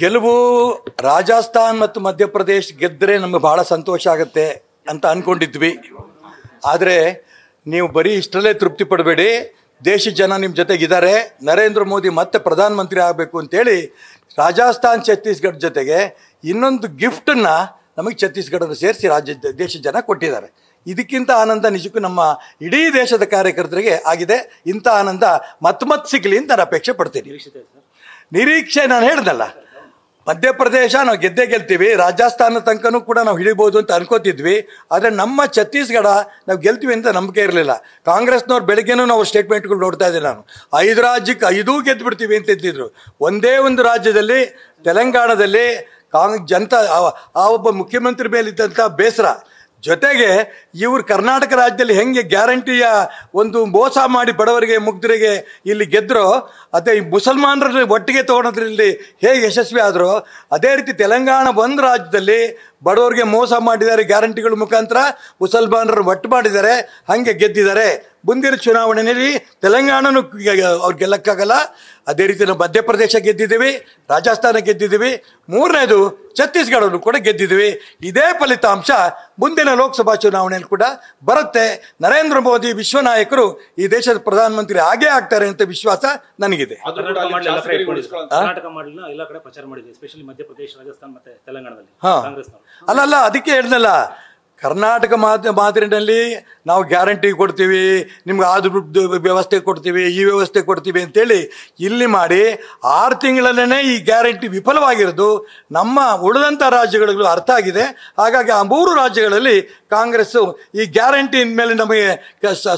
ಗೆಲುವು ರಾಜಸ್ಥಾನ್ ಮತ್ತು ಮಧ್ಯಪ್ರದೇಶ್ ಗೆದ್ದರೆ ನಮಗೆ ಭಾಳ ಸಂತೋಷ ಆಗುತ್ತೆ ಅಂತ ಅಂದ್ಕೊಂಡಿದ್ವಿ ಆದರೆ ನೀವು ಬರೀ ಇಷ್ಟರಲ್ಲೇ ತೃಪ್ತಿ ಪಡಬೇಡಿ ದೇಶ ಜನ ನಿಮ್ಮ ಜೊತೆಗಿದ್ದಾರೆ ನರೇಂದ್ರ ಮೋದಿ ಮತ್ತೆ ಪ್ರಧಾನಮಂತ್ರಿ ಆಗಬೇಕು ಅಂತೇಳಿ ರಾಜಸ್ಥಾನ್ ಛತ್ತೀಸ್ಗಢ ಜೊತೆಗೆ ಇನ್ನೊಂದು ಗಿಫ್ಟನ್ನು ನಮಗೆ ಛತ್ತೀಸ್ಗಢನ ಸೇರಿಸಿ ರಾಜ್ಯ ದೇಶದ ಜನ ಕೊಟ್ಟಿದ್ದಾರೆ ಇದಕ್ಕಿಂತ ಆನಂದ ನಿಜಕ್ಕೂ ನಮ್ಮ ಇಡೀ ದೇಶದ ಕಾರ್ಯಕರ್ತರಿಗೆ ಆಗಿದೆ ಇಂಥ ಆನಂದ ಮತ್ತೆ ಮತ್ತೆ ಸಿಗಲಿ ಅಂತ ನಾನು ಅಪೇಕ್ಷೆ ಪಡ್ತೀನಿ ನಿರೀಕ್ಷೆ ನಾನು ಹೇಳ್ದಲ್ಲ ಮಧ್ಯಪ್ರದೇಶ ನಾವು ಗೆದ್ದೇ ಗೆಲ್ತೀವಿ ರಾಜಸ್ಥಾನ ತನಕನೂ ಕೂಡ ನಾವು ಹಿಡಿಬೋದು ಅಂತ ಅನ್ಕೋತಿದ್ವಿ ಆದರೆ ನಮ್ಮ ಛತ್ತೀಸ್ಗಢ ನಾವು ಗೆಲ್ತೀವಿ ಅಂತ ನಂಬಿಕೆ ಇರಲಿಲ್ಲ ಕಾಂಗ್ರೆಸ್ನವ್ರು ಬೆಳಗ್ಗೆನೂ ನಾವು ಸ್ಟೇಟ್ಮೆಂಟ್ಗಳು ನೋಡ್ತಾ ಇದ್ದೆ ನಾನು ಐದು ರಾಜ್ಯಕ್ಕೆ ಐದೂ ಬಿಡ್ತೀವಿ ಅಂತ ಇದ್ದಿದ್ರು ಒಂದೇ ಒಂದು ರಾಜ್ಯದಲ್ಲಿ ತೆಲಂಗಾಣದಲ್ಲಿ ಕಾಂಗ್ ಜನತಾ ಆ ಒಬ್ಬ ಮುಖ್ಯಮಂತ್ರಿ ಮೇಲಿದ್ದಂಥ ಬೇಸರ ಜೊತೆಗೆ ಇವರು ಕರ್ನಾಟಕ ರಾಜ್ಯದಲ್ಲಿ ಹೆಂಗೆ ಗ್ಯಾರಂಟಿಯ ಒಂದು ಮೋಸ ಮಾಡಿ ಬಡವರಿಗೆ ಮುಗ್ದರಿಗೆ ಇಲ್ಲಿ ಗೆದ್ರೋ ಅದೇ ಈ ಮುಸಲ್ಮಾನರ ಒಟ್ಟಿಗೆ ತೊಗೊಳೋದ್ರಲ್ಲಿ ಹೇಗೆ ಯಶಸ್ವಿ ಆದರೂ ಅದೇ ರೀತಿ ತೆಲಂಗಾಣ ಒಂದು ರಾಜ್ಯದಲ್ಲಿ ಬಡವರಿಗೆ ಮೋಸ ಮಾಡಿದ್ದಾರೆ ಗ್ಯಾರಂಟಿಗಳ ಮುಖಾಂತರ ಮುಸಲ್ಮಾನರು ಒಟ್ಟು ಮಾಡಿದ್ದಾರೆ ಹಾಗೆ ಗೆದ್ದಿದ್ದಾರೆ ಮುಂದಿನ ಚುನಾವಣೆಯಲ್ಲಿ ತೆಲಂಗಾಣನೂ ಅವ್ರು ಗೆಲ್ಲಕ್ಕಾಗಲ್ಲ ಅದೇ ರೀತಿ ನಾವು ಮಧ್ಯಪ್ರದೇಶ ಗೆದ್ದಿದ್ದೀವಿ ರಾಜಸ್ಥಾನ ಗೆದ್ದಿದ್ದೀವಿ ಮೂರನೇದು ಛತ್ತೀಸ್ಗಢವನ್ನು ಕೂಡ ಗೆದ್ದಿದ್ದೀವಿ ಇದೇ ಫಲಿತಾಂಶ ಮುಂದಿನ ಲೋಕಸಭಾ ಚುನಾವಣೆಯಲ್ಲಿ ಕೂಡ ಬರುತ್ತೆ ನರೇಂದ್ರ ಮೋದಿ ವಿಶ್ವ ನಾಯಕರು ಈ ದೇಶದ ಪ್ರಧಾನಮಂತ್ರಿ ಹಾಗೇ ಆಗ್ತಾರೆ ಅಂತ ವಿಶ್ವಾಸ ನನಗೆ ಕರ್ನಾಟಕ ಮಾಡಲಿಲ್ಲ ಎಲ್ಲಾ ಕಡೆ ಪ್ರಚಾರ ಮಾಡಿದ್ವಿ ಸ್ಪೆಷಲಿ ಮಧ್ಯಪ್ರದೇಶ ರಾಜಸ್ಥಾನ ಮತ್ತೆ ತೆಲಂಗಾಣದಲ್ಲಿ ಕಾಂಗ್ರೆಸ್ನ ಅಲ್ಲ ಅಲ್ಲ ಅದಕ್ಕೆ ಹೇಳ ಕರ್ನಾಟಕ ಮಾತು ಮಾತಿನಲ್ಲಿ ನಾವು ಗ್ಯಾರಂಟಿ ಕೊಡ್ತೀವಿ ನಿಮ್ಗೆ ಅದು ವ್ಯವಸ್ಥೆ ಕೊಡ್ತೀವಿ ಈ ವ್ಯವಸ್ಥೆ ಕೊಡ್ತೀವಿ ಅಂತೇಳಿ ಇಲ್ಲಿ ಮಾಡಿ ಆರು ತಿಂಗಳಲ್ಲೇ ಈ ಗ್ಯಾರಂಟಿ ವಿಫಲವಾಗಿರೋದು ನಮ್ಮ ಉಳಿದಂಥ ರಾಜ್ಯಗಳಿಗೂ ಅರ್ಥ ಆಗಿದೆ ಹಾಗಾಗಿ ಆ ಮೂರು ರಾಜ್ಯಗಳಲ್ಲಿ ಕಾಂಗ್ರೆಸ್ಸು ಈ ಗ್ಯಾರಂಟಿ ಮೇಲೆ ನಮಗೆ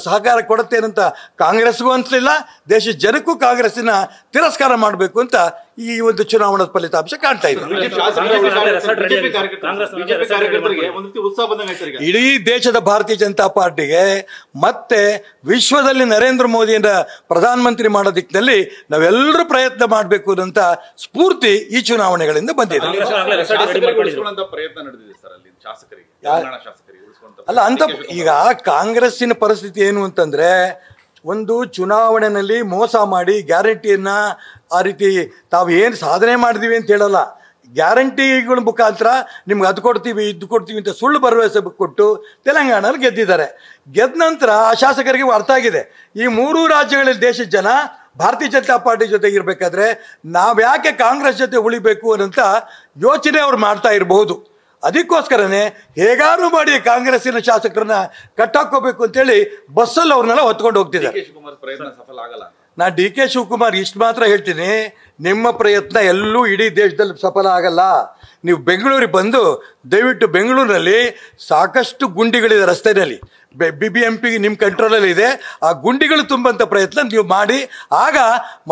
ಸಹಕಾರ ಕೊಡುತ್ತೆ ಅಂತ ಕಾಂಗ್ರೆಸ್ಗೂ ಅನಿಸ್ಲಿಲ್ಲ ದೇಶದ ಜನಕ್ಕೂ ಕಾಂಗ್ರೆಸ್ಸಿನ ತಿರಸ್ಕಾರ ಮಾಡಬೇಕು ಅಂತ ಈ ಒಂದು ಚುನಾವಣಾ ಫಲಿತಾಂಶ ಕಾಣ್ತಾ ಇದೆ ಇಡೀ ದೇಶದ ಭಾರತೀಯ ಜನತಾ ಪಾರ್ಟಿಗೆ ಮತ್ತೆ ವಿಶ್ವದಲ್ಲಿ ನರೇಂದ್ರ ಮೋದಿಯಿಂದ ಪ್ರಧಾನಮಂತ್ರಿ ಮಾಡೋ ದಿಕ್ಕಿನಲ್ಲಿ ನಾವೆಲ್ಲರೂ ಪ್ರಯತ್ನ ಮಾಡಬೇಕು ಅಂತ ಸ್ಫೂರ್ತಿ ಈ ಚುನಾವಣೆಗಳಿಂದ ಬಂದಿದೆ ಅಲ್ಲ ಅಂತ ಈಗ ಕಾಂಗ್ರೆಸ್ಸಿನ ಪರಿಸ್ಥಿತಿ ಏನು ಅಂತಂದ್ರೆ ಒಂದು ಚುನಾವಣೆಯಲ್ಲಿ ಮೋಸ ಮಾಡಿ ಗ್ಯಾರಂಟಿಯನ್ನು ಆ ರೀತಿ ತಾವು ಏನು ಸಾಧನೆ ಮಾಡಿದೀವಿ ಅಂತ ಹೇಳಲ್ಲ ಗ್ಯಾರಂಟಿಗಳ ಮುಖಾಂತರ ನಿಮ್ಗೆ ಅದು ಕೊಡ್ತೀವಿ ಇದು ಕೊಡ್ತೀವಿ ಅಂತ ಸುಳ್ಳು ಭರವಸೆ ಕೊಟ್ಟು ತೆಲಂಗಾಣಲ್ಲಿ ಗೆದ್ದಿದ್ದಾರೆ ಗೆದ್ದ ನಂತರ ಆ ಶಾಸಕರಿಗೆ ಅರ್ಥ ಆಗಿದೆ ಈ ಮೂರೂ ರಾಜ್ಯಗಳಲ್ಲಿ ದೇಶದ ಜನ ಭಾರತೀಯ ಜನತಾ ಪಾರ್ಟಿ ಜೊತೆಗೆ ಇರಬೇಕಾದ್ರೆ ಯಾಕೆ ಕಾಂಗ್ರೆಸ್ ಜೊತೆ ಉಳಿಬೇಕು ಅನ್ನೋಂಥ ಯೋಚನೆ ಅವ್ರು ಮಾಡ್ತಾ ಇರಬಹುದು ಅದಕ್ಕೋಸ್ಕರನೇ ಹೇಗಾರು ಮಾಡಿ ಕಾಂಗ್ರೆಸ್ಸಿನ ಶಾಸಕರನ್ನ ಕಟ್ಟಾಕೋಬೇಕು ಅಂತೇಳಿ ಬಸ್ಸಲ್ಲಿ ಅವ್ರನ್ನೆಲ್ಲ ಹೊತ್ಕೊಂಡು ಹೋಗ್ತಿದ್ದಾರೆ ನಾನು ಡಿ ಕೆ ಶಿವಕುಮಾರ್ ಇಷ್ಟು ಮಾತ್ರ ಹೇಳ್ತೀನಿ ನಿಮ್ಮ ಪ್ರಯತ್ನ ಎಲ್ಲೂ ಇಡೀ ದೇಶದಲ್ಲಿ ಸಫಲ ಆಗಲ್ಲ ನೀವು ಬೆಂಗಳೂರಿಗೆ ಬಂದು ದಯವಿಟ್ಟು ಬೆಂಗಳೂರಿನಲ್ಲಿ ಸಾಕಷ್ಟು ಗುಂಡಿಗಳಿದೆ ರಸ್ತೆಯಲ್ಲಿ ಬಿ ಬಿ ಎಂ ಪಿ ನಿಮ್ಮ ಕಂಟ್ರೋಲಲ್ಲಿ ಇದೆ ಆ ಗುಂಡಿಗಳು ತುಂಬಂಥ ಪ್ರಯತ್ನ ನೀವು ಮಾಡಿ ಆಗ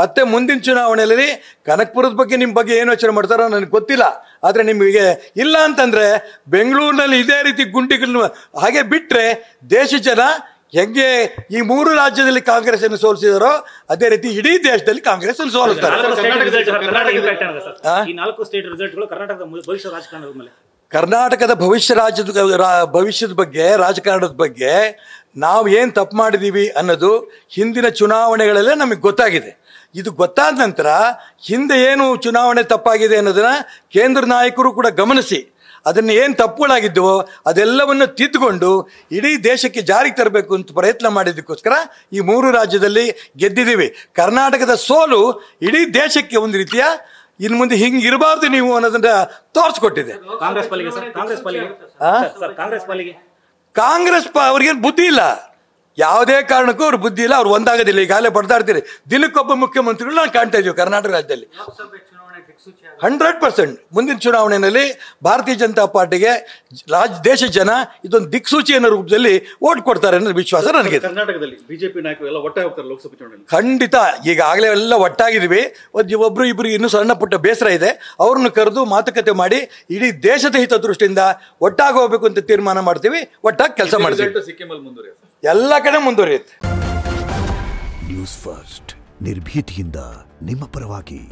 ಮತ್ತೆ ಮುಂದಿನ ಚುನಾವಣೆಯಲ್ಲಿ ಕನಕಪುರದ ಬಗ್ಗೆ ನಿಮ್ಮ ಬಗ್ಗೆ ಏನು ಯೋಚನೆ ಮಾಡ್ತಾರೋ ನನಗೆ ಗೊತ್ತಿಲ್ಲ ಆದರೆ ನಿಮಗೆ ಇಲ್ಲ ಅಂತಂದರೆ ಬೆಂಗಳೂರಿನಲ್ಲಿ ಇದೇ ರೀತಿ ಗುಂಡಿಗಳನ್ನ ಹಾಗೆ ಬಿಟ್ಟರೆ ದೇಶ ಜನ ಹೆಂಗೆ ಈ ಮೂರು ರಾಜ್ಯದಲ್ಲಿ ಕಾಂಗ್ರೆಸ್ ಅನ್ನು ಸೋಲಿಸಿದಾರೋ ಅದೇ ರೀತಿ ಇಡೀ ದೇಶದಲ್ಲಿ ಕಾಂಗ್ರೆಸ್ ಅನ್ನು ಸೋಲಿಸ್ತಾರೆ ಕರ್ನಾಟಕದ ಭವಿಷ್ಯ ರಾಜ್ಯದ ಭವಿಷ್ಯದ ಬಗ್ಗೆ ರಾಜಕಾರಣದ ಬಗ್ಗೆ ನಾವು ಏನು ತಪ್ಪು ಮಾಡಿದ್ದೀವಿ ಅನ್ನೋದು ಹಿಂದಿನ ಚುನಾವಣೆಗಳಲ್ಲೇ ನಮಗೆ ಗೊತ್ತಾಗಿದೆ ಇದು ಗೊತ್ತಾದ ನಂತರ ಹಿಂದೆ ಏನು ಚುನಾವಣೆ ತಪ್ಪಾಗಿದೆ ಅನ್ನೋದನ್ನು ಕೇಂದ್ರ ನಾಯಕರು ಕೂಡ ಗಮನಿಸಿ ಅದನ್ನು ಏನು ತಪ್ಪುಗಳಾಗಿದ್ದವೋ ಅದೆಲ್ಲವನ್ನು ತಿದ್ದುಕೊಂಡು ಇಡೀ ದೇಶಕ್ಕೆ ಜಾರಿಗೆ ತರಬೇಕು ಅಂತ ಪ್ರಯತ್ನ ಮಾಡಿದ್ದಕ್ಕೋಸ್ಕರ ಈ ಮೂರು ರಾಜ್ಯದಲ್ಲಿ ಗೆದ್ದಿದ್ದೀವಿ ಕರ್ನಾಟಕದ ಸೋಲು ಇಡೀ ದೇಶಕ್ಕೆ ಒಂದು ರೀತಿಯ ಇನ್ ಮುಂದೆ ಹಿಂಗ್ ಇರಬಾರ್ದು ನೀವು ಅನ್ನೋದನ್ನ ತೋರಿಸ್ಕೊಟ್ಟಿದೆ ಕಾಂಗ್ರೆಸ್ ಪಾಲಿಗೆ ಕಾಂಗ್ರೆಸ್ ಪಾಲಿಗೆ ಕಾಂಗ್ರೆಸ್ ಪಾಲಿಗೆ ಕಾಂಗ್ರೆಸ್ ಪ ಅವ್ರಿಗೇನು ಬುದ್ಧಿ ಇಲ್ಲ ಯಾವುದೇ ಕಾರಣಕ್ಕೂ ಅವ್ರ ಬುದ್ಧಿ ಇಲ್ಲ ಅವ್ರು ಒಂದಾಗೋದಿಲ್ಲ ಈಗಾಗಲೇ ಬಡ್ದಾಡ್ತೀರಿ ದಿನಕ್ಕೊಬ್ಬ ಮುಖ್ಯಮಂತ್ರಿಗಳು ನಾನು ಕಾಣ್ತಾ ಇದೀವಿ ಕರ್ನಾಟಕ ರಾಜ್ಯದಲ್ಲಿ ಹಂಡ್ರೆಡ್ ಪರ್ಸೆಂಟ್ ಮುಂದಿನ ಚುನಾವಣೆಯಲ್ಲಿ ಭಾರತೀಯ ಜನತಾ ಪಾರ್ಟಿಗೆ ರಾಜ್ ದೇಶ ಜನ ಇದೊಂದು ದಿಕ್ಸೂಚಿ ಅನ್ನೋ ರೂಪದಲ್ಲಿ ಓಟ್ ಕೊಡ್ತಾರೆ ಅನ್ನೋ ವಿಶ್ವಾಸ ನನಗೆ ಕರ್ನಾಟಕದಲ್ಲಿ ಬಿಜೆಪಿ ನಾಯಕರು ಎಲ್ಲ ಒಟ್ಟಾಗಿ ಹೋಗ್ತಾರೆ ಲೋಕಸಭೆ ಖಂಡಿತ ಈಗಾಗಲೇ ಎಲ್ಲ ಒಟ್ಟಾಗಿದ್ವಿ ಒಬ್ರು ಇಬ್ಬರು ಇನ್ನೂ ಸಣ್ಣ ಪುಟ್ಟ ಬೇಸರ ಇದೆ ಅವ್ರನ್ನ ಕರೆದು ಮಾತುಕತೆ ಮಾಡಿ ಇಡೀ ದೇಶದ ಹಿತದೃಷ್ಟಿಯಿಂದ ಒಟ್ಟಾಗಿ ಹೋಗ್ಬೇಕು ಅಂತ ತೀರ್ಮಾನ ಮಾಡ್ತೀವಿ ಒಟ್ಟಾಗಿ ಕೆಲಸ ಮಾಡ್ತೀವಿ ಎಲ್ಲ ಕಡೆ ಮುಂದುವರಿಯುತ್ತೆ ನ್ಯೂಸ್ ಫಸ್ಟ್ ನಿರ್ಭೀತಿಯಿಂದ ನಿಮ್ಮ ಪರವಾಗಿ